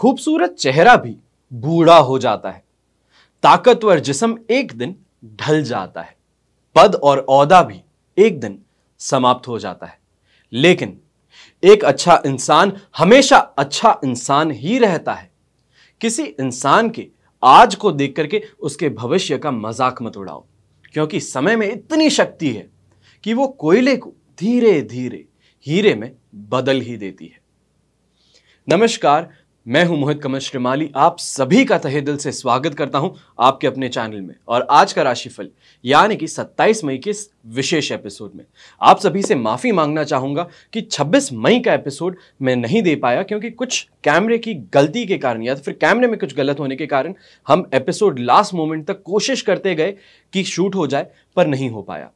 खूबसूरत चेहरा भी बूढ़ा हो जाता है ताकतवर जिसम एक दिन ढल जाता है पद और औदा भी एक दिन समाप्त हो जाता है लेकिन एक अच्छा इंसान हमेशा अच्छा इंसान ही रहता है किसी इंसान के आज को देख करके उसके भविष्य का मजाक मत उड़ाओ क्योंकि समय में इतनी शक्ति है कि वो कोयले को धीरे धीरे हीरे में बदल ही देती है नमस्कार मैं हूं मोहित कमल श्रीमाली आप सभी का तहे दिल से स्वागत करता हूं आपके अपने चैनल में और आज का राशिफल यानी कि 27 मई के विशेष एपिसोड में आप सभी से माफ़ी मांगना चाहूंगा कि 26 मई का एपिसोड मैं नहीं दे पाया क्योंकि कुछ कैमरे की गलती के कारण या तो फिर कैमरे में कुछ गलत होने के कारण हम एपिसोड लास्ट मोमेंट तक कोशिश करते गए कि शूट हो जाए पर नहीं हो पाया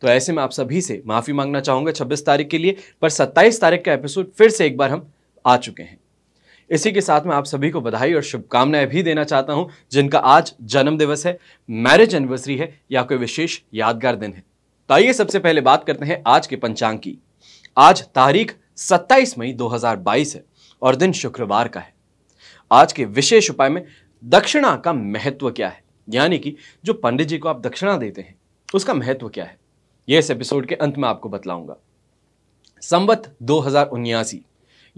तो ऐसे में आप सभी से माफ़ी मांगना चाहूँगा छब्बीस तारीख के लिए पर सत्ताईस तारीख का एपिसोड फिर से एक बार हम आ चुके हैं इसी के साथ मैं आप सभी को बधाई और शुभकामनाएं भी देना चाहता हूं जिनका आज जन्म दिवस है मैरिज एनिवर्सरी है या कोई विशेष यादगार दिन है तो आइए सबसे पहले बात करते हैं आज के पंचांग की आज तारीख 27 मई 2022 है और दिन शुक्रवार का है आज के विशेष उपाय में दक्षिणा का महत्व क्या है यानी कि जो पंडित जी को आप दक्षिणा देते हैं उसका महत्व क्या है यह इस एपिसोड के अंत में आपको बतलाऊंगा संवत दो हजार उन्यासी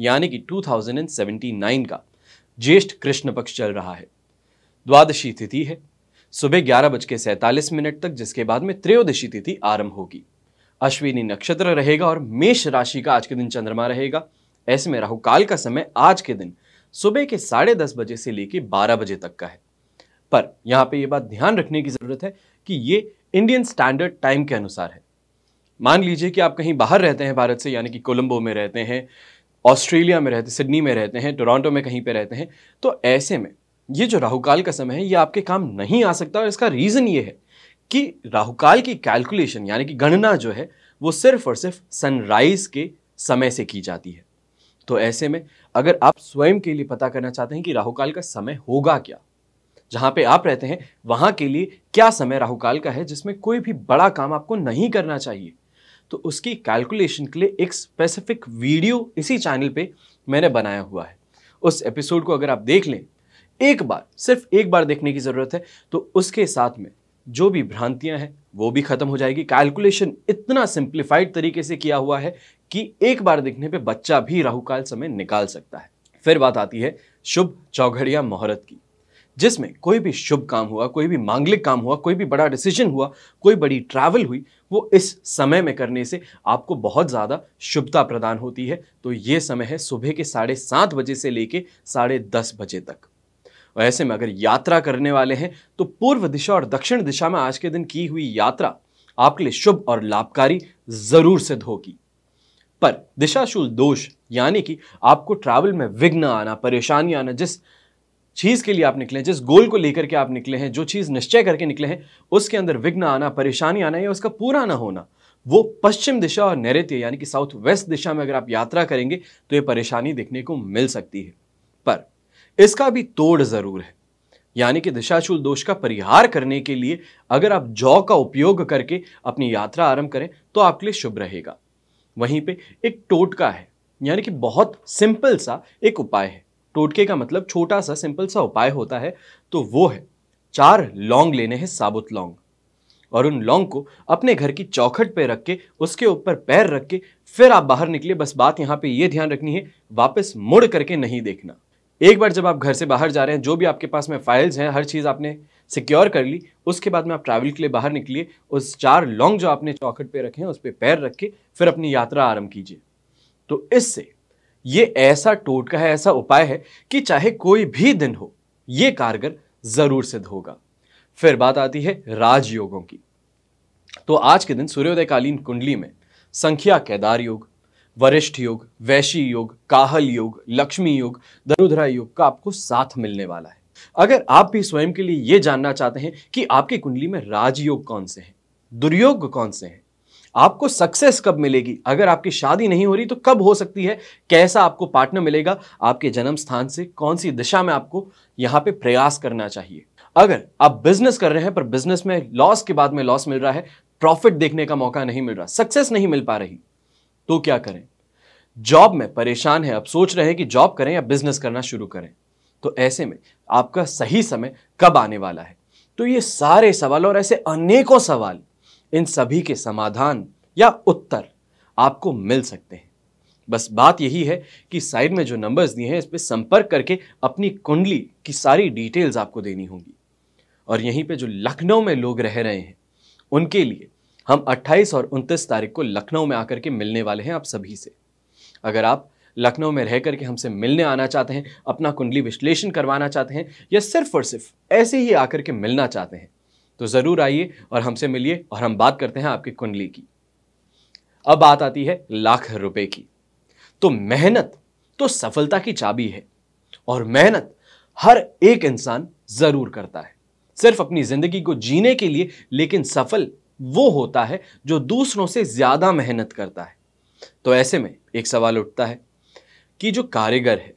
यानी कि 2079 का ज्येष्ठ कृष्ण पक्ष चल रहा है द्वादशी तिथि है सुबह ग्यारह बज के मिनट तक जिसके बाद में त्रयोदशी तिथि आरंभ होगी अश्विनी नक्षत्र रहेगा और मेष राशि का आज के दिन चंद्रमा रहेगा ऐसे में राहु काल का समय आज के दिन सुबह के साढ़े दस बजे से लेकर बारह बजे तक का है पर यहां पे ये बात ध्यान रखने की ज़रूरत है कि ये इंडियन स्टैंडर्ड टाइम के अनुसार है मान लीजिए कि आप कहीं बाहर रहते हैं भारत से यानी कि कोलंबो में रहते हैं ऑस्ट्रेलिया में रहते सिडनी में रहते हैं टोरंटो में कहीं पे रहते हैं तो ऐसे में ये जो राहुकाल का समय है ये आपके काम नहीं आ सकता और इसका रीज़न ये है कि राहुकाल की कैलकुलेशन यानी कि गणना जो है वो सिर्फ और सिर्फ सनराइज के समय से की जाती है तो ऐसे में अगर आप स्वयं के लिए पता करना चाहते हैं कि राहुकाल का समय होगा क्या जहाँ पे आप रहते हैं वहाँ के लिए क्या समय राहुकाल का है जिसमें कोई भी बड़ा काम आपको नहीं करना चाहिए तो उसकी कैलकुलेशन के लिए एक स्पेसिफिक वीडियो इसी चैनल पे मैंने बनाया हुआ है उस एपिसोड को अगर आप देख लें एक बार सिर्फ एक बार देखने की ज़रूरत है तो उसके साथ में जो भी भ्रांतियां हैं वो भी ख़त्म हो जाएगी कैलकुलेशन इतना सिंप्लीफाइड तरीके से किया हुआ है कि एक बार देखने पे बच्चा भी राहुकाल समय निकाल सकता है फिर बात आती है शुभ चौघड़िया मुहूर्त की जिसमें कोई भी शुभ काम हुआ कोई भी मांगलिक काम हुआ कोई भी बड़ा डिसीजन हुआ कोई बड़ी ट्रैवल हुई वो इस समय में करने से आपको बहुत ज़्यादा शुभता प्रदान होती है तो ये समय है सुबह के साढ़े सात बजे से लेके साढ़े दस बजे तक और ऐसे में अगर यात्रा करने वाले हैं तो पूर्व दिशा और दक्षिण दिशा में आज के दिन की हुई यात्रा आपके लिए शुभ और लाभकारी ज़रूर सिद्ध होगी पर दिशाशूल दोष यानी कि आपको ट्रैवल में विघ्न आना परेशानी आना जिस चीज़ के लिए आप निकले जिस गोल को लेकर के आप निकले हैं जो चीज़ निश्चय करके निकले हैं उसके अंदर विघ्न आना परेशानी आना या उसका पूरा ना होना वो पश्चिम दिशा और नैऋत्य यानी कि साउथ वेस्ट दिशा में अगर आप यात्रा करेंगे तो ये परेशानी देखने को मिल सकती है पर इसका भी तोड़ ज़रूर है यानी कि दिशाशूल दोष का परिहार करने के लिए अगर आप जौ का उपयोग करके अपनी यात्रा आरंभ करें तो आपके लिए शुभ रहेगा वहीं पे एक टोटका है यानी कि बहुत सिंपल सा एक उपाय है टोटके का मतलब छोटा सा सिंपल सा उपाय होता है तो वो है चार लौंग लेने हैं साबुत लौंग और उन लौंग को अपने घर की चौखट पे रख के उसके ऊपर पैर रख के फिर आप बाहर निकले बस बात यहाँ पे ये ध्यान रखनी है वापस मुड़ करके नहीं देखना एक बार जब आप घर से बाहर जा रहे हैं जो भी आपके पास में फाइल्स हैं हर चीज़ आपने सिक्योर कर ली उसके बाद में आप ट्रैवल के लिए बाहर निकलिए उस चार लॉन्ग जो आपने चौखट पे रखे हैं उस पर पैर रख के फिर अपनी यात्रा आरंभ कीजिए तो इससे ये ऐसा टोटका है ऐसा उपाय है कि चाहे कोई भी दिन हो ये कारगर जरूर सिद्ध होगा फिर बात आती है राजयोगों की तो आज के दिन सूर्योदयकालीन कुंडली में संख्या केदार योग वरिष्ठ योग वैशी योग काहल योग लक्ष्मी योग दरुधरा योग का आपको साथ मिलने वाला है अगर आप भी स्वयं के लिए ये जानना चाहते हैं कि आपकी कुंडली में राजयोग कौन से हैं दुर्योग कौन से हैं आपको सक्सेस कब मिलेगी अगर आपकी शादी नहीं हो रही तो कब हो सकती है कैसा आपको पार्टनर मिलेगा आपके जन्म स्थान से कौन सी दिशा में आपको यहां पे प्रयास करना चाहिए अगर आप बिजनेस कर रहे हैं पर बिजनेस में लॉस के बाद में लॉस मिल रहा है प्रॉफिट देखने का मौका नहीं मिल रहा सक्सेस नहीं मिल पा रही तो क्या करें जॉब में परेशान है आप सोच रहे हैं कि जॉब करें या बिजनेस करना शुरू करें तो ऐसे में आपका सही समय कब आने वाला है तो ये सारे सवाल और ऐसे अनेकों सवाल इन सभी के समाधान या उत्तर आपको मिल सकते हैं बस बात यही है कि साइड में जो नंबर्स दिए हैं इस पर संपर्क करके अपनी कुंडली की सारी डिटेल्स आपको देनी होंगी और यहीं पे जो लखनऊ में लोग रह रहे हैं उनके लिए हम 28 और 29 तारीख को लखनऊ में आकर के मिलने वाले हैं आप सभी से अगर आप लखनऊ में रह करके हमसे मिलने आना चाहते हैं अपना कुंडली विश्लेषण करवाना चाहते हैं या सिर्फ और सिर्फ ऐसे ही आकर के मिलना चाहते हैं तो ज़रूर आइए और हमसे मिलिए और हम बात करते हैं आपकी कुंडली की अब बात आती है लाख रुपए की तो मेहनत तो सफलता की चाबी है और मेहनत हर एक इंसान ज़रूर करता है सिर्फ अपनी ज़िंदगी को जीने के लिए लेकिन सफल वो होता है जो दूसरों से ज़्यादा मेहनत करता है तो ऐसे में एक सवाल उठता है कि जो कारीगर है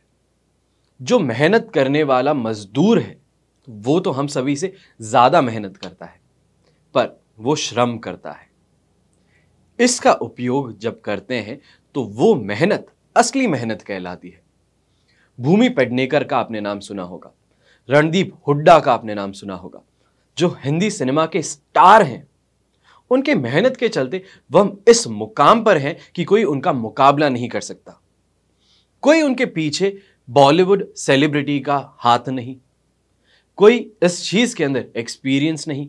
जो मेहनत करने वाला मजदूर है वो तो हम सभी से ज़्यादा मेहनत करता है पर वो श्रम करता है इसका उपयोग जब करते हैं तो वो मेहनत असली मेहनत कहलाती है भूमि पेडनेकर का आपने नाम सुना होगा रणदीप हुड्डा का आपने नाम सुना होगा जो हिंदी सिनेमा के स्टार हैं उनके मेहनत के चलते वह इस मुकाम पर हैं कि कोई उनका मुकाबला नहीं कर सकता कोई उनके पीछे बॉलीवुड सेलिब्रिटी का हाथ नहीं कोई इस चीज़ के अंदर एक्सपीरियंस नहीं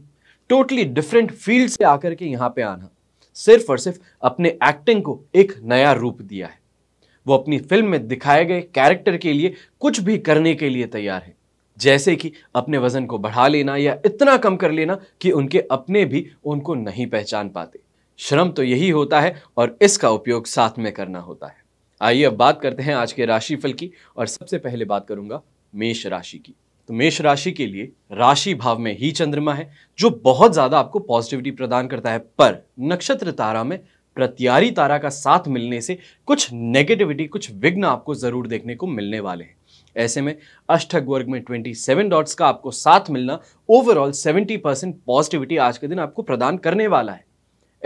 टोटली डिफरेंट फील्ड से आकर के यहाँ पे आना सिर्फ और सिर्फ अपने एक्टिंग को एक नया रूप दिया है वो अपनी फिल्म में दिखाए गए कैरेक्टर के लिए कुछ भी करने के लिए तैयार है जैसे कि अपने वजन को बढ़ा लेना या इतना कम कर लेना कि उनके अपने भी उनको नहीं पहचान पाते श्रम तो यही होता है और इसका उपयोग साथ में करना होता है आइए अब बात करते हैं आज के राशिफल की और सबसे पहले बात करूंगा मेष राशि की तो मेष राशि के लिए राशि भाव में ही चंद्रमा है जो बहुत ज़्यादा आपको पॉजिटिविटी प्रदान करता है पर नक्षत्र तारा में प्रत्यारी तारा का साथ मिलने से कुछ नेगेटिविटी कुछ विघ्न आपको ज़रूर देखने को मिलने वाले हैं ऐसे में अष्टक वर्ग में 27 डॉट्स का आपको साथ मिलना ओवरऑल 70 परसेंट पॉजिटिविटी आज के दिन आपको प्रदान करने वाला है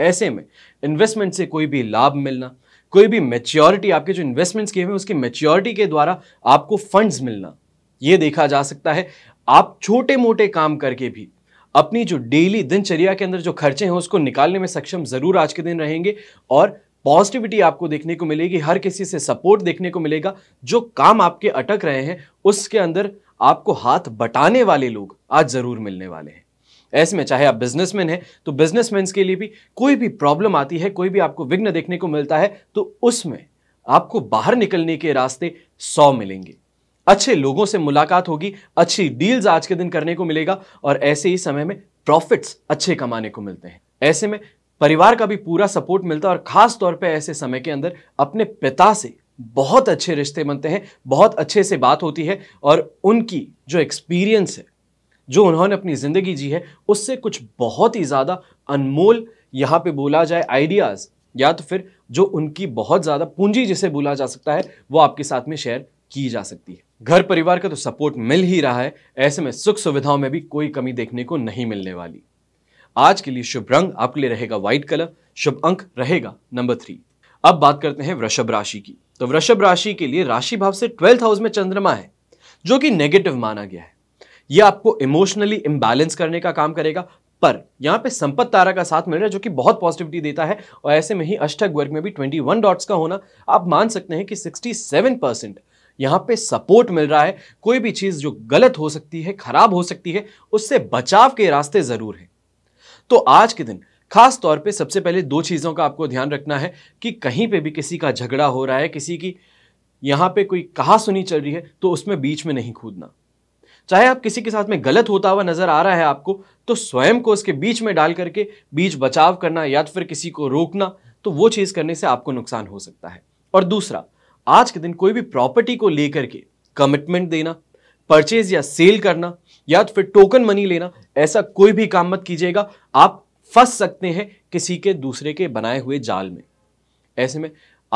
ऐसे में इन्वेस्टमेंट से कोई भी लाभ मिलना कोई भी मेच्योरिटी आपके जो इन्वेस्टमेंट्स किए हुए उसकी मेच्योरिटी के द्वारा आपको फंड्स मिलना ये देखा जा सकता है आप छोटे मोटे काम करके भी अपनी जो डेली दिनचर्या के अंदर जो खर्चे हैं उसको निकालने में सक्षम ज़रूर आज के दिन रहेंगे और पॉजिटिविटी आपको देखने को मिलेगी हर किसी से सपोर्ट देखने को मिलेगा जो काम आपके अटक रहे हैं उसके अंदर आपको हाथ बटाने वाले लोग आज ज़रूर मिलने वाले हैं ऐसे में चाहे आप बिजनेसमैन हैं तो बिजनेसमैन के लिए भी कोई भी प्रॉब्लम आती है कोई भी आपको विघ्न देखने को मिलता है तो उसमें आपको बाहर निकलने के रास्ते सौ मिलेंगे अच्छे लोगों से मुलाकात होगी अच्छी डील्स आज के दिन करने को मिलेगा और ऐसे ही समय में प्रॉफिट्स अच्छे कमाने को मिलते हैं ऐसे में परिवार का भी पूरा सपोर्ट मिलता है और खास तौर पे ऐसे समय के अंदर अपने पिता से बहुत अच्छे रिश्ते बनते हैं बहुत अच्छे से बात होती है और उनकी जो एक्सपीरियंस है जो उन्होंने अपनी ज़िंदगी जी है उससे कुछ बहुत ही ज़्यादा अनमोल यहाँ पे बोला जाए आइडियाज़ या तो फिर जो उनकी बहुत ज़्यादा पूंजी जिसे बोला जा सकता है वो आपके साथ में शेयर की जा सकती है घर परिवार का तो सपोर्ट मिल ही रहा है ऐसे में सुख सुविधाओं में भी कोई कमी देखने को नहीं मिलने वाली आज के लिए शुभ रंग आपके लिए रहेगा व्हाइट कलर शुभ अंक रहेगा नंबर थ्री अब बात करते हैं वृषभ राशि की तो वृषभ राशि के लिए राशि भाव से ट्वेल्थ हाउस में चंद्रमा है जो कि नेगेटिव माना गया है यह आपको इमोशनली इम्बैलेंस करने का काम करेगा पर यहाँ पे संपत तारा का साथ मिल रहा है जो कि बहुत पॉजिटिविटी देता है और ऐसे में ही अष्टक वर्ग में भी 21 डॉट्स का होना आप मान सकते हैं कि 67 परसेंट यहाँ पे सपोर्ट मिल रहा है कोई भी चीज़ जो गलत हो सकती है खराब हो सकती है उससे बचाव के रास्ते ज़रूर हैं तो आज के दिन खास तौर पे सबसे पहले दो चीज़ों का आपको ध्यान रखना है कि कहीं पे भी किसी का झगड़ा हो रहा है किसी की यहाँ पे कोई कहा सुनी चल रही है तो उसमें बीच में नहीं कूदना चाहे आप किसी के साथ में गलत होता हुआ नजर आ रहा है आपको तो स्वयं को उसके बीच में डाल करके बीच बचाव करना या तो फिर किसी को रोकना तो वो चीज़ करने से आपको नुकसान हो सकता है और दूसरा आज के दिन कोई भी प्रॉपर्टी को लेकर के कमिटमेंट देना परचेज या सेल करना या तो फिर टोकन मनी लेना ऐसा कोई भी काम मत कीजिएगा आप फंस सकते हैं किसी के दूसरे के बनाए हुए जाल में ऐसे में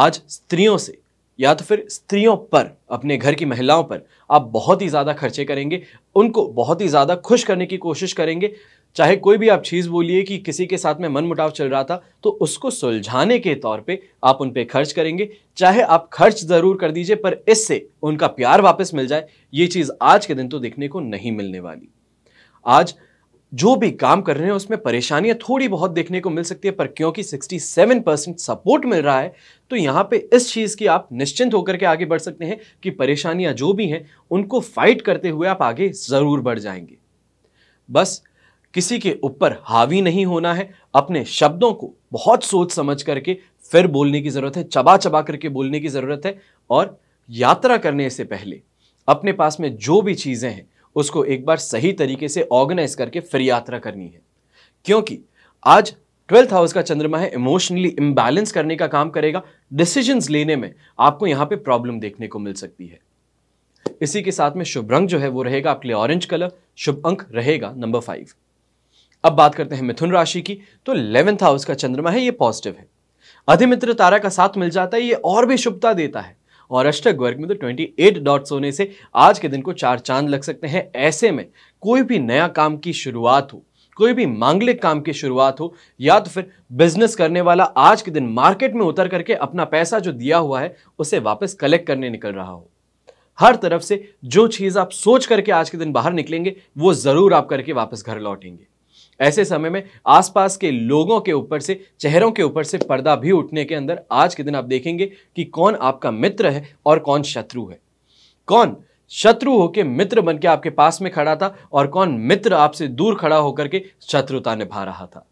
आज स्त्रियों से या तो फिर स्त्रियों पर अपने घर की महिलाओं पर आप बहुत ही ज़्यादा खर्चे करेंगे उनको बहुत ही ज़्यादा खुश करने की कोशिश करेंगे चाहे कोई भी आप चीज़ बोलिए कि किसी के साथ में मन मुटाव चल रहा था तो उसको सुलझाने के तौर पे आप उन पर खर्च करेंगे चाहे आप खर्च ज़रूर कर दीजिए पर इससे उनका प्यार वापस मिल जाए ये चीज़ आज के दिन तो देखने को नहीं मिलने वाली आज जो भी काम कर रहे हैं उसमें परेशानियां थोड़ी बहुत देखने को मिल सकती है पर क्योंकि 67 परसेंट सपोर्ट मिल रहा है तो यहाँ पे इस चीज़ की आप निश्चिंत होकर के आगे बढ़ सकते हैं कि परेशानियां जो भी हैं उनको फाइट करते हुए आप आगे ज़रूर बढ़ जाएंगे बस किसी के ऊपर हावी नहीं होना है अपने शब्दों को बहुत सोच समझ करके फिर बोलने की ज़रूरत है चबा चबा करके बोलने की ज़रूरत है और यात्रा करने से पहले अपने पास में जो भी चीज़ें हैं उसको एक बार सही तरीके से ऑर्गेनाइज करके फिर यात्रा करनी है क्योंकि आज ट्वेल्थ हाउस का चंद्रमा है इमोशनली इम्बैलेंस करने का काम करेगा डिसीजंस लेने में आपको यहाँ पे प्रॉब्लम देखने को मिल सकती है इसी के साथ में शुभ रंग जो है वो रहेगा आपके लिए ऑरेंज कलर शुभ अंक रहेगा नंबर फाइव अब बात करते हैं मिथुन राशि की तो इलेवेंथ हाउस का चंद्रमा है ये पॉजिटिव है अधिमित्र तारा का साथ मिल जाता है ये और भी शुभता देता है और अष्टक वर्ग में तो 28 डॉट्स होने से आज के दिन को चार चांद लग सकते हैं ऐसे में कोई भी नया काम की शुरुआत हो कोई भी मांगलिक काम की शुरुआत हो या तो फिर बिजनेस करने वाला आज के दिन मार्केट में उतर करके अपना पैसा जो दिया हुआ है उसे वापस कलेक्ट करने निकल रहा हो हर तरफ से जो चीज़ आप सोच करके आज के दिन बाहर निकलेंगे वो ज़रूर आप करके वापस घर लौटेंगे ऐसे समय में आसपास के लोगों के ऊपर से चेहरों के ऊपर से पर्दा भी उठने के अंदर आज के दिन आप देखेंगे कि कौन आपका मित्र है और कौन शत्रु है कौन शत्रु होकर मित्र बन के आपके पास में खड़ा था और कौन मित्र आपसे दूर खड़ा होकर के शत्रुता निभा रहा था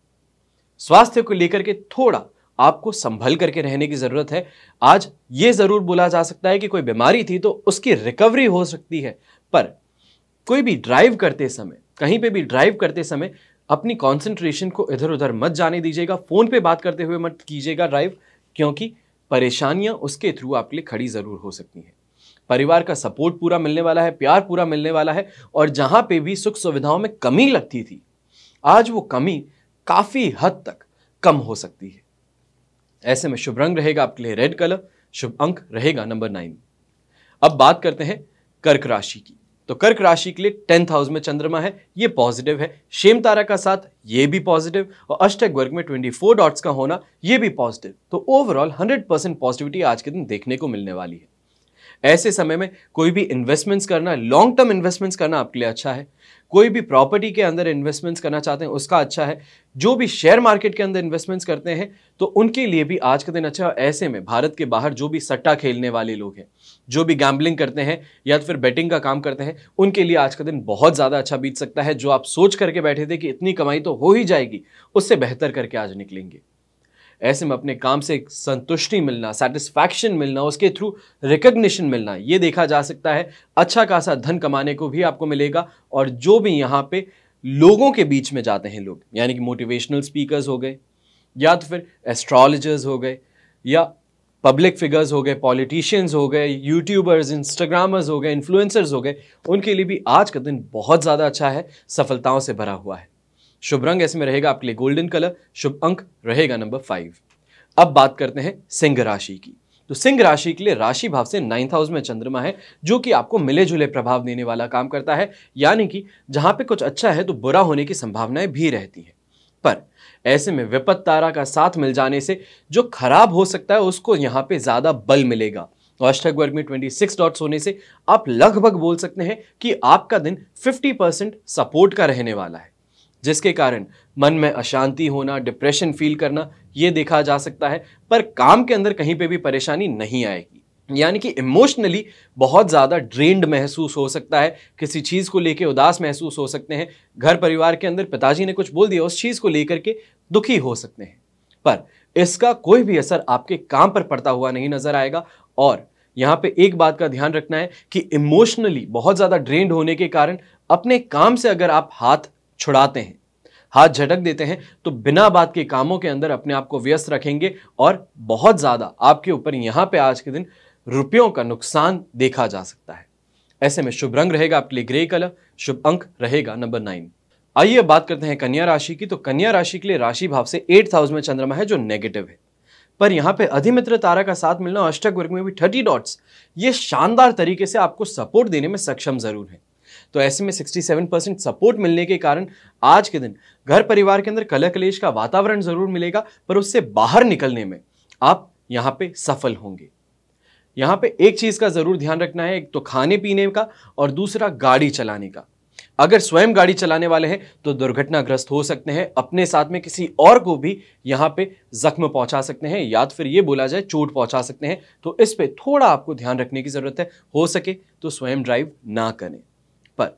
स्वास्थ्य को लेकर के थोड़ा आपको संभल करके रहने की ज़रूरत है आज ये ज़रूर बोला जा सकता है कि कोई बीमारी थी तो उसकी रिकवरी हो सकती है पर कोई भी ड्राइव करते समय कहीं पे भी ड्राइव करते समय अपनी कंसंट्रेशन को इधर उधर मत जाने दीजिएगा फ़ोन पे बात करते हुए मत कीजिएगा ड्राइव क्योंकि परेशानियां उसके थ्रू आपके लिए खड़ी ज़रूर हो सकती हैं परिवार का सपोर्ट पूरा मिलने वाला है प्यार पूरा मिलने वाला है और जहां पे भी सुख सुविधाओं में कमी लगती थी आज वो कमी काफ़ी हद तक कम हो सकती है ऐसे में शुभ रंग रहेगा आपके लिए रेड कलर शुभ अंक रहेगा नंबर नाइन अब बात करते हैं कर्क राशि की तो कर्क राशि के लिए टेंथ हाउस में चंद्रमा है ये पॉजिटिव है शेम तारा का साथ ये भी पॉजिटिव और अष्टक वर्ग में 24 डॉट्स का होना ये भी पॉजिटिव तो ओवरऑल 100 परसेंट पॉजिटिविटी आज के दिन देखने को मिलने वाली है ऐसे समय में कोई भी इन्वेस्टमेंट्स करना लॉन्ग टर्म इन्वेस्टमेंट्स करना आपके लिए अच्छा है कोई भी प्रॉपर्टी के अंदर इन्वेस्टमेंट्स करना चाहते हैं उसका अच्छा है जो भी शेयर मार्केट के अंदर इन्वेस्टमेंट्स करते हैं तो उनके लिए भी आज का दिन अच्छा है ऐसे में भारत के बाहर जो भी सट्टा खेलने वाले लोग हैं जो भी गैम्बलिंग करते हैं या तो फिर बेटिंग का काम करते हैं उनके लिए आज का दिन बहुत ज़्यादा अच्छा बीत सकता है जो आप सोच करके बैठे थे कि इतनी कमाई तो हो ही जाएगी उससे बेहतर करके आज निकलेंगे ऐसे में अपने काम से संतुष्टि मिलना सेटिस्फैक्शन मिलना उसके थ्रू रिकग्निशन मिलना ये देखा जा सकता है अच्छा खासा धन कमाने को भी आपको मिलेगा और जो भी यहाँ पे लोगों के बीच में जाते हैं लोग यानी कि मोटिवेशनल स्पीकर्स हो गए या तो फिर एस्ट्रोलॉजर्स हो गए या पब्लिक फिगर्स हो गए पॉलिटिशियंस हो गए यूट्यूबर्स इंस्टाग्रामर्स हो गए इन्फ्लुएंसर्स हो गए उनके लिए भी आज का दिन बहुत ज़्यादा अच्छा है सफलताओं से भरा हुआ है शुभ रंग ऐसे में रहेगा आपके लिए गोल्डन कलर शुभ अंक रहेगा नंबर फाइव अब बात करते हैं सिंह राशि की तो सिंह राशि के लिए राशि भाव से नाइन्थ हाउस में चंद्रमा है जो कि आपको मिले जुले प्रभाव देने वाला काम करता है यानी कि जहां पे कुछ अच्छा है तो बुरा होने की संभावनाएं भी रहती हैं पर ऐसे में विपत तारा का साथ मिल जाने से जो खराब हो सकता है उसको यहाँ पे ज़्यादा बल मिलेगा अष्टक वर्ग में 26 डॉट्स होने से आप लगभग बोल सकते हैं कि आपका दिन 50 परसेंट सपोर्ट का रहने वाला है जिसके कारण मन में अशांति होना डिप्रेशन फील करना ये देखा जा सकता है पर काम के अंदर कहीं पे भी परेशानी नहीं आएगी यानी कि इमोशनली बहुत ज़्यादा ड्रेन्ड महसूस हो सकता है किसी चीज़ को लेके उदास महसूस हो सकते हैं घर परिवार के अंदर पिताजी ने कुछ बोल दिया उस चीज़ को लेकर के दुखी हो सकते हैं पर इसका कोई भी असर आपके काम पर पड़ता हुआ नहीं नज़र आएगा और यहाँ पे एक बात का ध्यान रखना है कि इमोशनली बहुत ज़्यादा ड्रेन्ड होने के कारण अपने काम से अगर आप हाथ छुड़ाते हैं हाथ झटक देते हैं तो बिना बात के कामों के अंदर अपने आप को व्यस्त रखेंगे और बहुत ज़्यादा आपके ऊपर यहाँ पे आज के दिन रुपयों का नुकसान देखा जा सकता है ऐसे में शुभ रंग रहेगा आपके लिए ग्रे कलर शुभ अंक रहेगा नंबर नाइन आइए बात करते हैं कन्या राशि की तो कन्या राशि के लिए राशि भाव से एट्थ हाउस में चंद्रमा है जो नेगेटिव है पर यहाँ पे अधिमित्र तारा का साथ मिलना अष्टक वर्ग में भी थर्टी डॉट्स ये शानदार तरीके से आपको सपोर्ट देने में सक्षम जरूर है तो ऐसे में 67 परसेंट सपोर्ट मिलने के कारण आज के दिन घर परिवार के अंदर कला कलेश का वातावरण जरूर मिलेगा पर उससे बाहर निकलने में आप यहाँ पे सफल होंगे यहाँ पे एक चीज़ का ज़रूर ध्यान रखना है एक तो खाने पीने का और दूसरा गाड़ी चलाने का अगर स्वयं गाड़ी चलाने वाले हैं तो दुर्घटनाग्रस्त हो सकते हैं अपने साथ में किसी और को भी यहाँ पे जख्म पहुंचा सकते हैं या तो फिर ये बोला जाए चोट पहुंचा सकते हैं तो इस पर थोड़ा आपको ध्यान रखने की ज़रूरत है हो सके तो स्वयं ड्राइव ना करें पर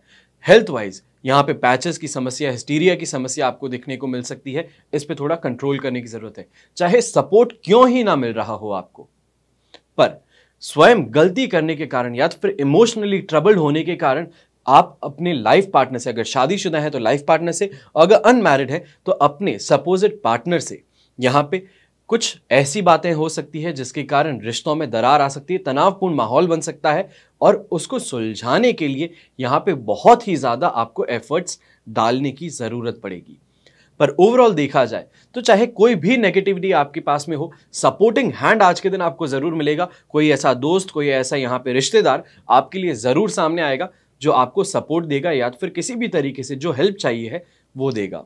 हेल्थ वाइज यहाँ पे पैचेस की समस्या हिस्टीरिया की समस्या आपको देखने को मिल सकती है इस पर थोड़ा कंट्रोल करने की ज़रूरत है चाहे सपोर्ट क्यों ही ना मिल रहा हो आपको पर स्वयं गलती करने के कारण या तो फिर इमोशनली ट्रबल्ड होने के कारण आप अपने लाइफ पार्टनर से अगर शादीशुदा है तो लाइफ पार्टनर से और अगर अनमैरिड है तो अपने सपोजिट पार्टनर से यहाँ पे कुछ ऐसी बातें हो सकती है जिसके कारण रिश्तों में दरार आ सकती है तनावपूर्ण माहौल बन सकता है और उसको सुलझाने के लिए यहाँ पे बहुत ही ज़्यादा आपको एफर्ट्स डालने की ज़रूरत पड़ेगी पर ओवरऑल देखा जाए तो चाहे कोई भी नेगेटिविटी आपके पास में हो सपोर्टिंग हैंड आज के दिन आपको ज़रूर मिलेगा कोई ऐसा दोस्त कोई ऐसा यहाँ पे रिश्तेदार आपके लिए ज़रूर सामने आएगा जो आपको सपोर्ट देगा या तो फिर किसी भी तरीके से जो हेल्प चाहिए है वो देगा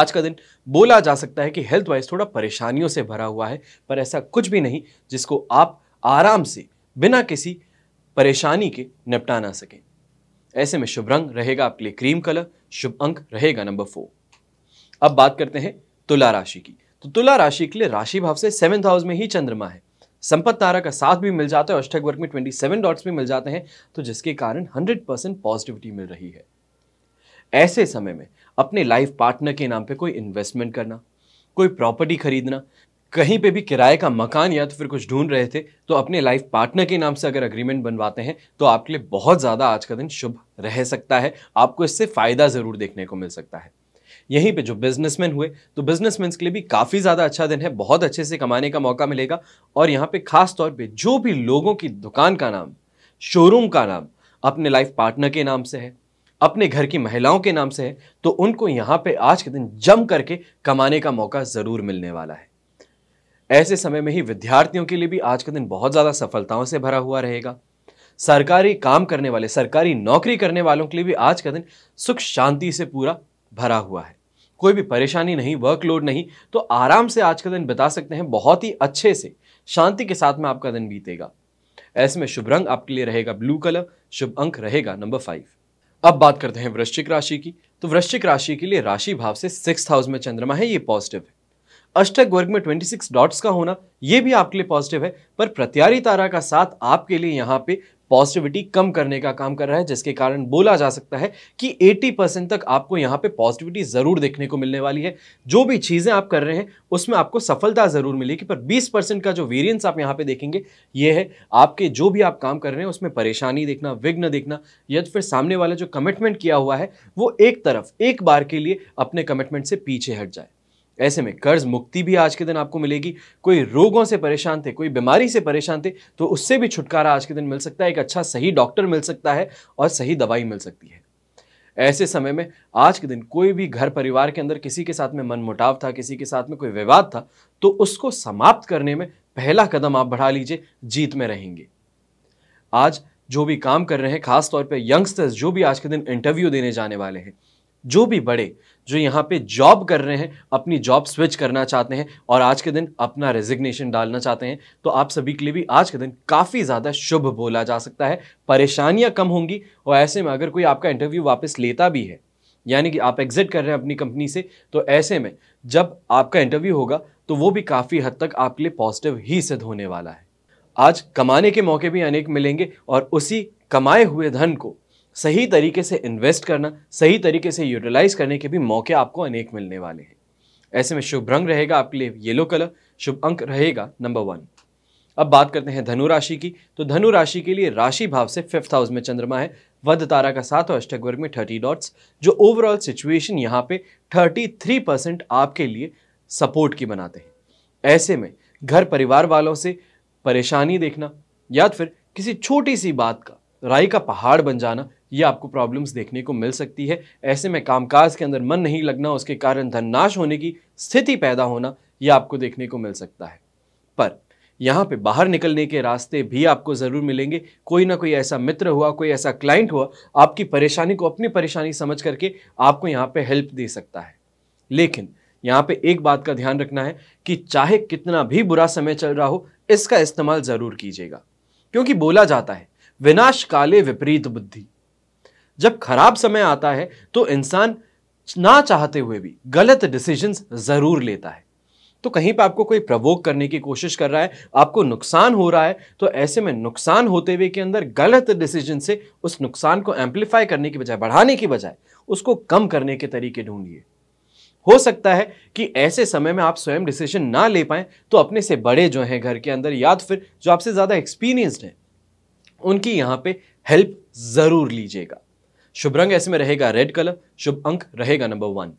आज का दिन बोला जा सकता है कि हेल्थ वाइज थोड़ा परेशानियों से भरा हुआ है पर ऐसा कुछ भी नहीं जिसको आप आराम से बिना किसी परेशानी के निपटा ना सकें ऐसे में शुभ रंग रहेगा आपके लिए क्रीम कलर शुभ अंक रहेगा नंबर फोर अब बात करते हैं तुला राशि की तो तुला राशि के लिए राशि भाव से सेवंथ हाउस में ही चंद्रमा है संपत तारा का साथ भी मिल जाता है अष्टक वर्ग में सेवन डॉट्स भी मिल जाते हैं तो जिसके कारण हंड्रेड परसेंट पॉजिटिविटी मिल रही है ऐसे समय में अपने लाइफ पार्टनर के नाम पे कोई इन्वेस्टमेंट करना कोई प्रॉपर्टी खरीदना कहीं पे भी किराए का मकान या तो फिर कुछ ढूंढ रहे थे तो अपने लाइफ पार्टनर के नाम से अगर अग्रीमेंट बनवाते हैं तो आपके लिए बहुत ज़्यादा आज का दिन शुभ रह सकता है आपको इससे फ़ायदा ज़रूर देखने को मिल सकता है यहीं पे जो बिजनेसमैन हुए तो बिजनेसमैन के लिए भी काफ़ी ज़्यादा अच्छा दिन है बहुत अच्छे से कमाने का मौका मिलेगा और यहाँ पे खास तौर पे जो भी लोगों की दुकान का नाम शोरूम का नाम अपने लाइफ पार्टनर के नाम से है अपने घर की महिलाओं के नाम से है तो उनको यहाँ पे आज के दिन जम करके कमाने का मौका ज़रूर मिलने वाला है ऐसे समय में ही विद्यार्थियों के लिए भी आज का दिन बहुत ज़्यादा सफलताओं से भरा हुआ रहेगा सरकारी काम करने वाले सरकारी नौकरी करने वालों के लिए भी आज का दिन सुख शांति से पूरा भरा हुआ है कोई भी परेशानी नहीं वर्कलोड नहीं तो आराम से आज का दिन बिता सकते हैं बहुत ही अच्छे से शांति के साथ में आपका दिन बीतेगा ऐसे में शुभ रंग आपके लिए रहेगा ब्लू कलर शुभ अंक रहेगा नंबर फाइव अब बात करते हैं वृश्चिक राशि की तो वृश्चिक राशि के लिए राशि भाव से सिक्स हाउस में चंद्रमा है ये पॉजिटिव है अष्टक वर्ग में 26 डॉट्स का होना ये भी आपके लिए पॉजिटिव है पर प्रत्यारी तारा का साथ आपके लिए यहाँ पे पॉजिटिविटी कम करने का काम कर रहा है जिसके कारण बोला जा सकता है कि 80 परसेंट तक आपको यहाँ पे पॉजिटिविटी ज़रूर देखने को मिलने वाली है जो भी चीज़ें आप कर रहे हैं उसमें आपको सफलता ज़रूर मिलेगी पर 20 परसेंट का जो वेरियंस आप यहाँ पे देखेंगे ये है आपके जो भी आप काम कर रहे हैं उसमें परेशानी देखना विघ्न देखना या तो फिर सामने वाला जो कमिटमेंट किया हुआ है वो एक तरफ एक बार के लिए अपने कमिटमेंट से पीछे हट जाए ऐसे में कर्ज मुक्ति भी आज के दिन आपको मिलेगी कोई रोगों से परेशान थे कोई बीमारी से परेशान थे तो उससे भी छुटकारा आज के दिन मिल सकता है एक अच्छा सही डॉक्टर मिल सकता है और सही दवाई मिल सकती है ऐसे समय में आज के दिन कोई भी घर परिवार के अंदर किसी के साथ में मनमुटाव था किसी के साथ में कोई विवाद था तो उसको समाप्त करने में पहला कदम आप बढ़ा लीजिए जीत में रहेंगे आज जो भी काम कर रहे हैं खासतौर पर यंगस्टर्स जो भी आज के दिन इंटरव्यू देने जाने वाले हैं जो भी बड़े जो यहाँ पे जॉब कर रहे हैं अपनी जॉब स्विच करना चाहते हैं और आज के दिन अपना रेजिग्नेशन डालना चाहते हैं तो आप सभी के लिए भी आज के दिन काफ़ी ज़्यादा शुभ बोला जा सकता है परेशानियाँ कम होंगी और ऐसे में अगर कोई आपका इंटरव्यू वापस लेता भी है यानी कि आप एग्जिट कर रहे हैं अपनी कंपनी से तो ऐसे में जब आपका इंटरव्यू होगा तो वो भी काफ़ी हद तक आपके लिए पॉजिटिव ही सिद्ध होने वाला है आज कमाने के मौके भी अनेक मिलेंगे और उसी कमाए हुए धन को सही तरीके से इन्वेस्ट करना सही तरीके से यूटिलाइज करने के भी मौके आपको अनेक मिलने वाले हैं ऐसे में शुभ रंग रहेगा आपके लिए येलो कलर शुभ अंक रहेगा नंबर वन अब बात करते हैं धनु राशि की तो धनु राशि के लिए राशि भाव से फिफ्थ हाउस में चंद्रमा है वध तारा का साथ और अष्टक वर्ग में थर्टी डॉट्स जो ओवरऑल सिचुएशन यहाँ पे थर्टी थ्री परसेंट आपके लिए सपोर्ट की बनाते हैं ऐसे में घर परिवार वालों से परेशानी देखना या फिर किसी छोटी सी बात का राई का पहाड़ बन जाना ये आपको प्रॉब्लम्स देखने को मिल सकती है ऐसे में कामकाज के अंदर मन नहीं लगना उसके कारण धननाश होने की स्थिति पैदा होना ये आपको देखने को मिल सकता है पर यहाँ पे बाहर निकलने के रास्ते भी आपको ज़रूर मिलेंगे कोई ना कोई ऐसा मित्र हुआ कोई ऐसा क्लाइंट हुआ आपकी परेशानी को अपनी परेशानी समझ करके आपको यहाँ पे हेल्प दे सकता है लेकिन यहाँ पे एक बात का ध्यान रखना है कि चाहे कितना भी बुरा समय चल रहा हो इसका इस्तेमाल ज़रूर कीजिएगा क्योंकि बोला जाता है विनाश काले विपरीत बुद्धि जब खराब समय आता है तो इंसान ना चाहते हुए भी गलत डिसीजंस ज़रूर लेता है तो कहीं पर आपको कोई प्रवोक करने की कोशिश कर रहा है आपको नुकसान हो रहा है तो ऐसे में नुकसान होते हुए के अंदर गलत डिसीजन से उस नुकसान को एम्पलीफाई करने की बजाय बढ़ाने की बजाय उसको कम करने के तरीके ढूंढिए हो सकता है कि ऐसे समय में आप स्वयं डिसीजन ना ले पाएं तो अपने से बड़े जो हैं घर के अंदर या तो फिर जो आपसे ज़्यादा एक्सपीरियंस्ड हैं उनकी यहाँ पे हेल्प ज़रूर लीजिएगा शुभ रंग ऐसे में रहेगा रेड कलर शुभ अंक रहेगा नंबर वन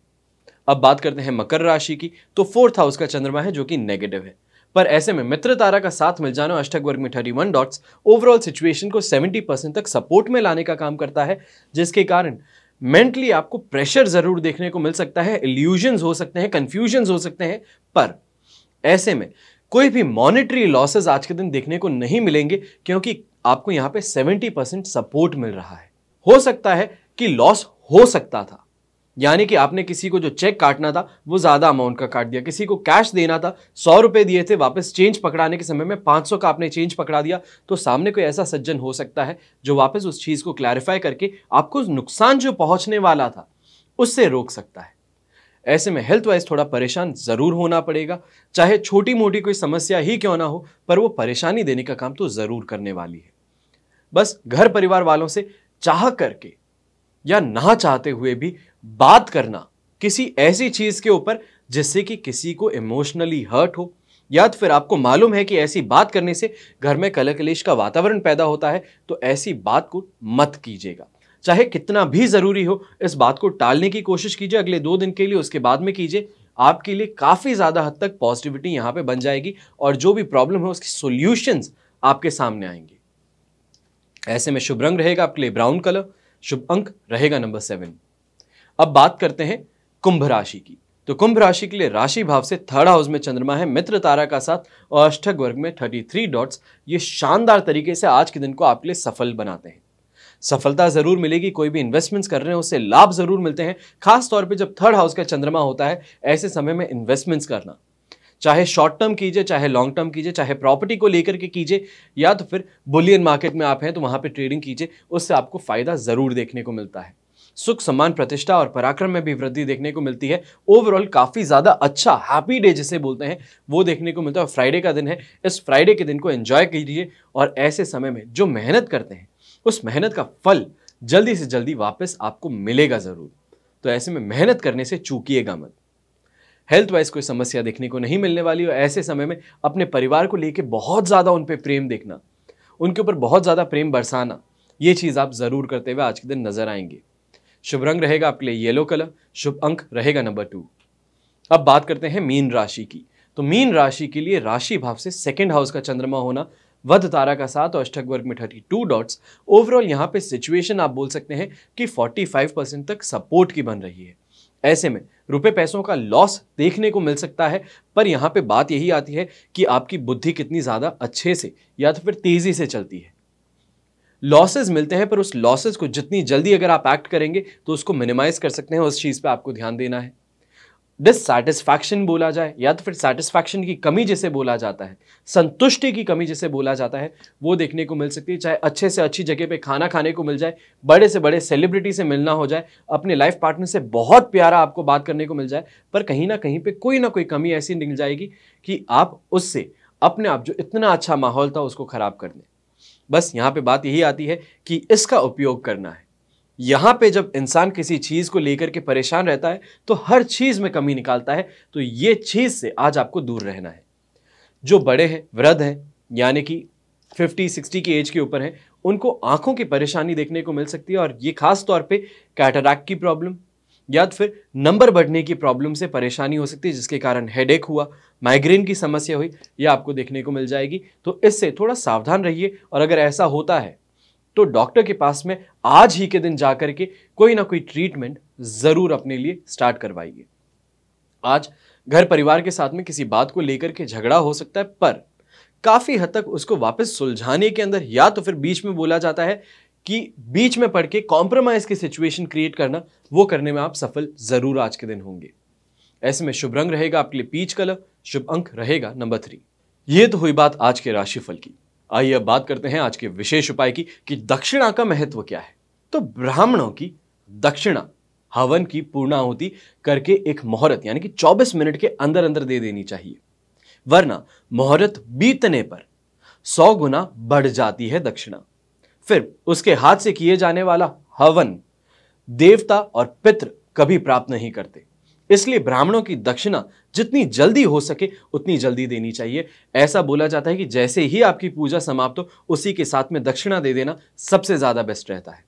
अब बात करते हैं मकर राशि की तो फोर्थ हाउस का चंद्रमा है जो कि नेगेटिव है पर ऐसे में मित्र तारा का साथ मिल जाना अष्टक वर्ग में thirty one dots overall situation को सेवेंटी परसेंट तक सपोर्ट में लाने का काम करता है जिसके कारण मेंटली आपको प्रेशर जरूर देखने को मिल सकता है इल्यूजन्स हो सकते हैं कन्फ्यूजन्स हो सकते हैं पर ऐसे में कोई भी मॉनिटरी लॉसेज आज के दिन देखने को नहीं मिलेंगे क्योंकि आपको यहाँ पे सेवेंटी परसेंट सपोर्ट मिल रहा है हो सकता है कि लॉस हो सकता था यानी कि आपने किसी को जो चेक काटना था वो ज़्यादा अमाउंट का काट दिया किसी को कैश देना था सौ रुपए दिए थे वापस चेंज पकड़ाने के समय में पांच सौ का आपने चेंज पकड़ा दिया तो सामने कोई ऐसा सज्जन हो सकता है जो वापस उस चीज़ को क्लैरिफाई करके आपको नुकसान जो पहुंचने वाला था उससे रोक सकता है ऐसे में हेल्थ वाइज थोड़ा परेशान ज़रूर होना पड़ेगा चाहे छोटी मोटी कोई समस्या ही क्यों ना हो पर वो परेशानी देने का काम तो ज़रूर करने वाली है बस घर परिवार वालों से चाह करके या ना चाहते हुए भी बात करना किसी ऐसी चीज़ के ऊपर जिससे कि किसी को इमोशनली हर्ट हो या तो फिर आपको मालूम है कि ऐसी बात करने से घर में कल कलेश का वातावरण पैदा होता है तो ऐसी बात को मत कीजिएगा चाहे कितना भी ज़रूरी हो इस बात को टालने की कोशिश कीजिए अगले दो दिन के लिए उसके बाद में कीजिए आपके लिए काफ़ी ज़्यादा हद तक पॉजिटिविटी यहाँ पे बन जाएगी और जो भी प्रॉब्लम है उसके सोल्यूशंस आपके सामने आएंगे ऐसे में शुभ रंग रहेगा आपके लिए ब्राउन कलर शुभ अंक रहेगा नंबर सेवन अब बात करते हैं कुंभ राशि की तो कुंभ राशि के लिए राशि भाव से थर्ड हाउस में चंद्रमा है मित्र तारा का साथ और अष्टक वर्ग में थर्टी थ्री डॉट्स ये शानदार तरीके से आज के दिन को आपके लिए सफल बनाते हैं सफलता जरूर मिलेगी कोई भी इन्वेस्टमेंट्स कर रहे हैं उससे लाभ जरूर मिलते हैं खास तौर पे जब थर्ड हाउस का चंद्रमा होता है ऐसे समय में इन्वेस्टमेंट्स करना चाहे शॉर्ट टर्म कीजिए चाहे लॉन्ग टर्म कीजिए चाहे प्रॉपर्टी को लेकर के कीजिए या तो फिर बुलियन मार्केट में आप हैं तो वहाँ पर ट्रेडिंग कीजिए उससे आपको फ़ायदा ज़रूर देखने को मिलता है सुख सम्मान प्रतिष्ठा और पराक्रम में भी वृद्धि देखने को मिलती है ओवरऑल काफ़ी ज़्यादा अच्छा हैप्पी डे जिसे बोलते हैं वो देखने को मिलता है फ्राइडे का दिन है इस फ्राइडे के दिन को एंजॉय कीजिए और ऐसे समय में जो मेहनत करते हैं उस मेहनत का फल जल्दी से जल्दी वापस आपको मिलेगा ज़रूर तो ऐसे में मेहनत करने से चूकीेगा मत हेल्थ वाइज कोई समस्या देखने को नहीं मिलने वाली और ऐसे समय में अपने परिवार को लेके बहुत ज़्यादा उन पर प्रेम देखना उनके ऊपर बहुत ज़्यादा प्रेम बरसाना ये चीज़ आप ज़रूर करते हुए आज के दिन नज़र आएंगे शुभ रंग रहेगा आपके लिए येलो कलर शुभ अंक रहेगा नंबर टू अब बात करते हैं मीन राशि की तो मीन राशि के लिए राशि भाव से सेकेंड हाउस का चंद्रमा होना वध तारा का साथ और अष्टक वर्ग में थर्टी टू डॉट्स ओवरऑल यहाँ पे सिचुएशन आप बोल सकते हैं कि फोर्टी फाइव परसेंट तक सपोर्ट की बन रही है ऐसे में रुपए पैसों का लॉस देखने को मिल सकता है पर यहाँ पे बात यही आती है कि आपकी बुद्धि कितनी ज़्यादा अच्छे से या तो फिर तेज़ी से चलती है लॉसेज मिलते हैं पर उस लॉसेज को जितनी जल्दी अगर आप एक्ट करेंगे तो उसको मिनिमाइज़ कर सकते हैं उस चीज़ पर आपको ध्यान देना है डिससेटिस्फैक्शन बोला जाए या तो फिर सेटिस्फैक्शन की कमी जिसे बोला जाता है संतुष्टि की कमी जिसे बोला जाता है वो देखने को मिल सकती है चाहे अच्छे से अच्छी जगह पे खाना खाने को मिल जाए बड़े से बड़े सेलिब्रिटी से मिलना हो जाए अपने लाइफ पार्टनर से बहुत प्यारा आपको बात करने को मिल जाए पर कहीं ना कहीं पर कोई ना कोई कमी ऐसी निकल जाएगी कि आप उससे अपने आप जो इतना अच्छा माहौल था उसको ख़राब कर दें बस यहाँ पर बात यही आती है कि इसका उपयोग करना है यहाँ पे जब इंसान किसी चीज़ को लेकर के परेशान रहता है तो हर चीज़ में कमी निकालता है तो ये चीज़ से आज आपको दूर रहना है जो बड़े हैं वृद्ध हैं यानी कि 50, 60 की एज के ऊपर हैं उनको आँखों की परेशानी देखने को मिल सकती है और ये खास तौर पे कैटराक की प्रॉब्लम या तो फिर नंबर बढ़ने की प्रॉब्लम से परेशानी हो सकती है जिसके कारण हेडेक हुआ माइग्रेन की समस्या हुई ये आपको देखने को मिल जाएगी तो इससे थोड़ा सावधान रहिए और अगर ऐसा होता है तो डॉक्टर के पास में आज ही के दिन जाकर के कोई ना कोई ट्रीटमेंट ज़रूर अपने लिए स्टार्ट करवाइए आज घर परिवार के साथ में किसी बात को लेकर के झगड़ा हो सकता है पर काफ़ी हद तक उसको वापस सुलझाने के अंदर या तो फिर बीच में बोला जाता है कि बीच में पड़ के कॉम्प्रोमाइज की सिचुएशन क्रिएट करना वो करने में आप सफल ज़रूर आज के दिन होंगे ऐसे में शुभ रंग रहेगा आपके लिए पीच कलर शुभ अंक रहेगा नंबर थ्री ये तो हुई बात आज के राशिफल की आइए अब बात करते हैं आज के विशेष उपाय की कि दक्षिणा का महत्व क्या है तो ब्राह्मणों की दक्षिणा हवन की पूर्णाहुति करके एक मुहूर्त यानी कि 24 मिनट के अंदर अंदर दे देनी चाहिए वरना मुहूर्त बीतने पर 100 गुना बढ़ जाती है दक्षिणा फिर उसके हाथ से किए जाने वाला हवन देवता और पितृ कभी प्राप्त नहीं करते इसलिए ब्राह्मणों की दक्षिणा जितनी जल्दी हो सके उतनी जल्दी देनी चाहिए ऐसा बोला जाता है कि जैसे ही आपकी पूजा समाप्त हो उसी के साथ में दक्षिणा दे देना सबसे ज़्यादा बेस्ट रहता है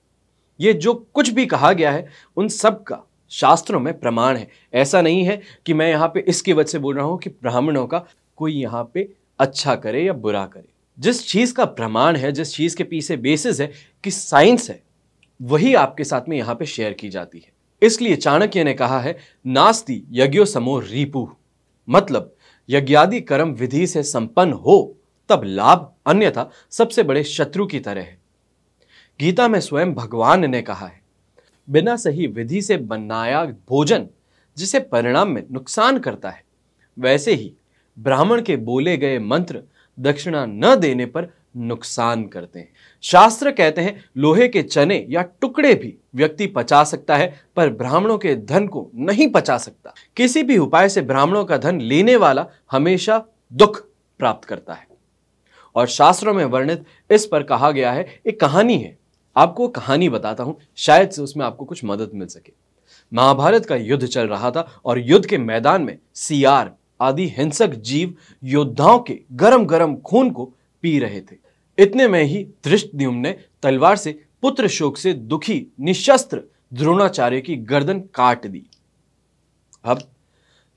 ये जो कुछ भी कहा गया है उन सब का शास्त्रों में प्रमाण है ऐसा नहीं है कि मैं यहाँ पे इसकी वजह से बोल रहा हूँ कि ब्राह्मणों का कोई यहाँ पे अच्छा करे या बुरा करे जिस चीज़ का प्रमाण है जिस चीज़ के पीछे बेसिस है कि साइंस है वही आपके साथ में यहाँ पे शेयर की जाती है इसलिए चाणक्य ने कहा है नास्ति यज्ञो समो रिपु मतलब यज्ञादि कर्म विधि से संपन्न हो तब लाभ अन्यथा सबसे बड़े शत्रु की तरह है गीता में स्वयं भगवान ने कहा है बिना सही विधि से बनाया भोजन जिसे परिणाम में नुकसान करता है वैसे ही ब्राह्मण के बोले गए मंत्र दक्षिणा न देने पर नुकसान करते हैं शास्त्र कहते हैं लोहे के चने या टुकड़े भी व्यक्ति पचा सकता है पर ब्राह्मणों के धन को नहीं पचा सकता किसी भी उपाय से ब्राह्मणों का धन लेने वाला हमेशा दुख प्राप्त करता है और शास्त्रों में वर्णित इस पर कहा गया है एक कहानी है आपको कहानी बताता हूं शायद से उसमें आपको कुछ मदद मिल सके महाभारत का युद्ध चल रहा था और युद्ध के मैदान में सियार आदि हिंसक जीव योद्धाओं के गरम गरम खून को पी रहे थे इतने में ही धृष्टद्युम ने तलवार से पुत्र शोक से दुखी निशस्त्र द्रोणाचार्य की गर्दन काट दी अब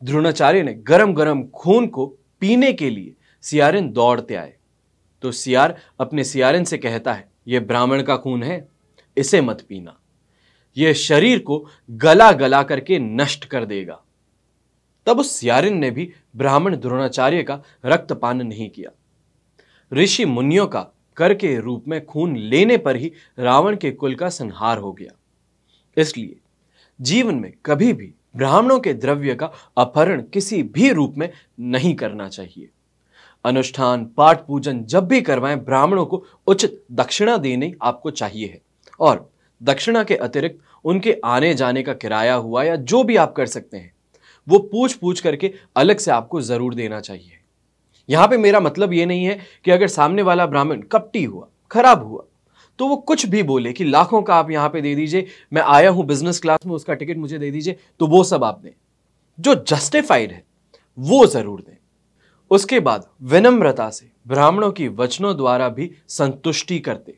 द्रोणाचार्य ने गरम गरम खून को पीने के लिए सियारिन दौड़ते आए तो सियार अपने सियारिन से कहता है यह ब्राह्मण का खून है इसे मत पीना यह शरीर को गला गला करके नष्ट कर देगा तब उस सियारिन ने भी ब्राह्मण द्रोणाचार्य का रक्तपान नहीं किया ऋषि मुनियों का कर के रूप में खून लेने पर ही रावण के कुल का संहार हो गया इसलिए जीवन में कभी भी ब्राह्मणों के द्रव्य का अपहरण किसी भी रूप में नहीं करना चाहिए अनुष्ठान पाठ पूजन जब भी करवाएं ब्राह्मणों को उचित दक्षिणा देने आपको चाहिए है और दक्षिणा के अतिरिक्त उनके आने जाने का किराया हुआ या जो भी आप कर सकते हैं वो पूछ पूछ करके अलग से आपको ज़रूर देना चाहिए यहां पे मेरा मतलब ये नहीं है कि अगर सामने वाला ब्राह्मण कपटी हुआ खराब हुआ तो वो कुछ भी बोले कि लाखों का आप यहां पे दे दीजिए मैं आया हूं बिजनेस क्लास में उसका टिकट मुझे दे दीजिए तो वो सब आप दें जो जस्टिफाइड है वो ज़रूर दें उसके बाद विनम्रता से ब्राह्मणों की वचनों द्वारा भी संतुष्टि करते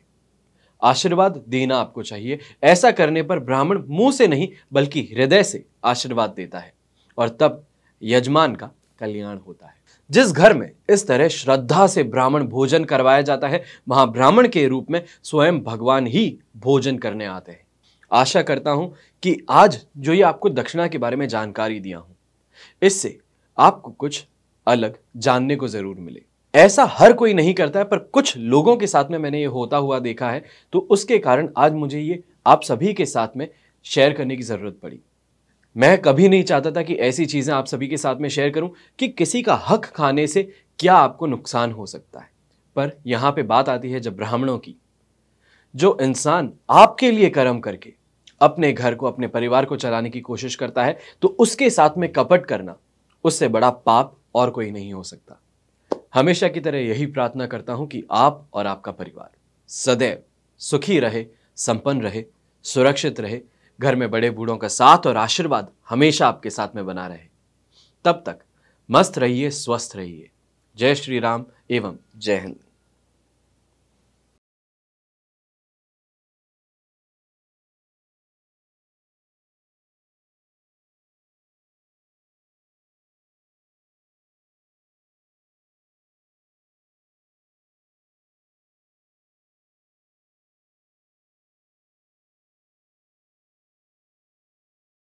आशीर्वाद देना आपको चाहिए ऐसा करने पर ब्राह्मण मुंह से नहीं बल्कि हृदय से आशीर्वाद देता है और तब यजमान का कल्याण होता है जिस घर में इस तरह श्रद्धा से ब्राह्मण भोजन करवाया जाता है वहां ब्राह्मण के रूप में स्वयं भगवान ही भोजन करने आते हैं आशा करता हूं कि आज जो ये आपको दक्षिणा के बारे में जानकारी दिया हूं इससे आपको कुछ अलग जानने को जरूर मिले ऐसा हर कोई नहीं करता है पर कुछ लोगों के साथ में मैंने ये होता हुआ देखा है तो उसके कारण आज मुझे ये आप सभी के साथ में शेयर करने की ज़रूरत पड़ी मैं कभी नहीं चाहता था कि ऐसी चीज़ें आप सभी के साथ में शेयर करूं कि किसी का हक खाने से क्या आपको नुकसान हो सकता है पर यहाँ पे बात आती है जब ब्राह्मणों की जो इंसान आपके लिए कर्म करके अपने घर को अपने परिवार को चलाने की कोशिश करता है तो उसके साथ में कपट करना उससे बड़ा पाप और कोई नहीं हो सकता हमेशा की तरह यही प्रार्थना करता हूं कि आप और आपका परिवार सदैव सुखी रहे संपन्न रहे सुरक्षित रहे घर में बड़े बूढ़ों का साथ और आशीर्वाद हमेशा आपके साथ में बना रहे तब तक मस्त रहिए स्वस्थ रहिए जय श्री राम एवं जय हिंद